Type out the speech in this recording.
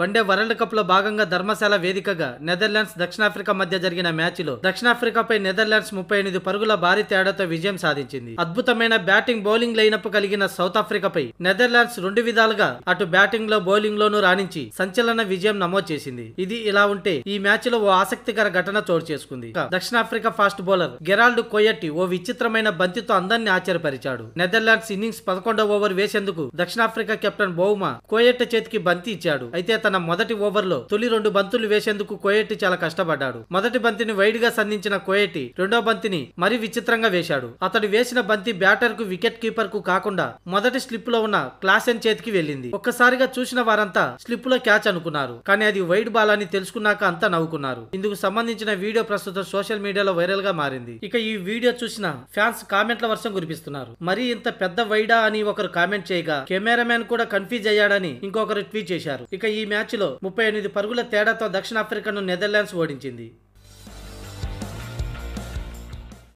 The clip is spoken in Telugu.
వన్డే వరల్డ్ కప్ లో భాగంగా ధర్మశాల వేదికగా నెదర్లాండ్స్ దక్షిణాఫ్రికా మధ్య జరిగిన మ్యాచ్లో దక్షిణాఫ్రికాపై నెదర్లాండ్స్ ముప్పై ఎనిమిది పరుగుల భారీ తేడాతో విజయం సాధించింది అద్భుతమైన బ్యాటింగ్ బౌలింగ్ లైనప్ కలిగిన సౌత్ ఆఫ్రికాపై నెదర్లాండ్స్ రెండు విధాలుగా అటు బ్యాటింగ్ లో బౌలింగ్ లోనూ రాణించి సంచలన విజయం నమోదు చేసింది ఇది ఇలా ఉంటే ఈ మ్యాచ్ లో ఓ ఆసక్తికర ఘటన చోటు చేసుకుంది దక్షిణాఫ్రికా ఫాస్ట్ బౌలర్ గెరాల్డ్ కోయట్టి ఓ విచిత్రమైన బంతితో అందరినీ ఆశ్చర్యపరిచాడు నెదర్లాండ్స్ ఇన్నింగ్స్ పదకొండవ ఓవర్ వేసేందుకు దక్షిణాఫ్రికా కెప్టెన్ బౌమా కోయట్ట చేతికి బంతి ఇచ్చాడు అయితే తన మొదటి ఓవర్లో తొలి రెండు బంతులు వేసేందుకు కోయెట్టి చాలా కష్టపడ్డాడు మొదటి బంతిని వైడ్ గా సంధించిన కోయెట్టి రెండో బంతిని మరీ విచిత్రంగా వేశాడు అతడు వేసిన బంతి బ్యాటర్ కు వికెట్ కీపర్ కు కాకుండా మొదటి స్లిప్ లో ఉన్న క్లాసెన్ చేతికి వెళ్ళింది ఒక్కసారిగా చూసిన వారంతా స్లిప్ లో క్యాచ్ అనుకున్నారు కానీ అది వైడ్ బాల్ అని తెలుసుకున్నాక అంతా నవ్వుకున్నారు ఇందుకు సంబంధించిన వీడియో ప్రస్తుతం సోషల్ మీడియాలో వైరల్ గా మారింది ఇక ఈ వీడియో చూసిన ఫ్యాన్స్ కామెంట్ల వర్షం కురిపిస్తున్నారు మరి ఇంత పెద్ద వైడా అని ఒకరు కామెంట్ చేయగా కెమెరామెన్ కూడా కన్ఫ్యూజ్ అయ్యాడని ఇంకొకరు ట్వీట్ చేశారు ఇక ఈ మ్యాచ్లో ముప్పై ఎనిమిది పరుగుల తేడాతో దక్షిణాఫ్రికాను నెదర్లాండ్స్ ఓడించింది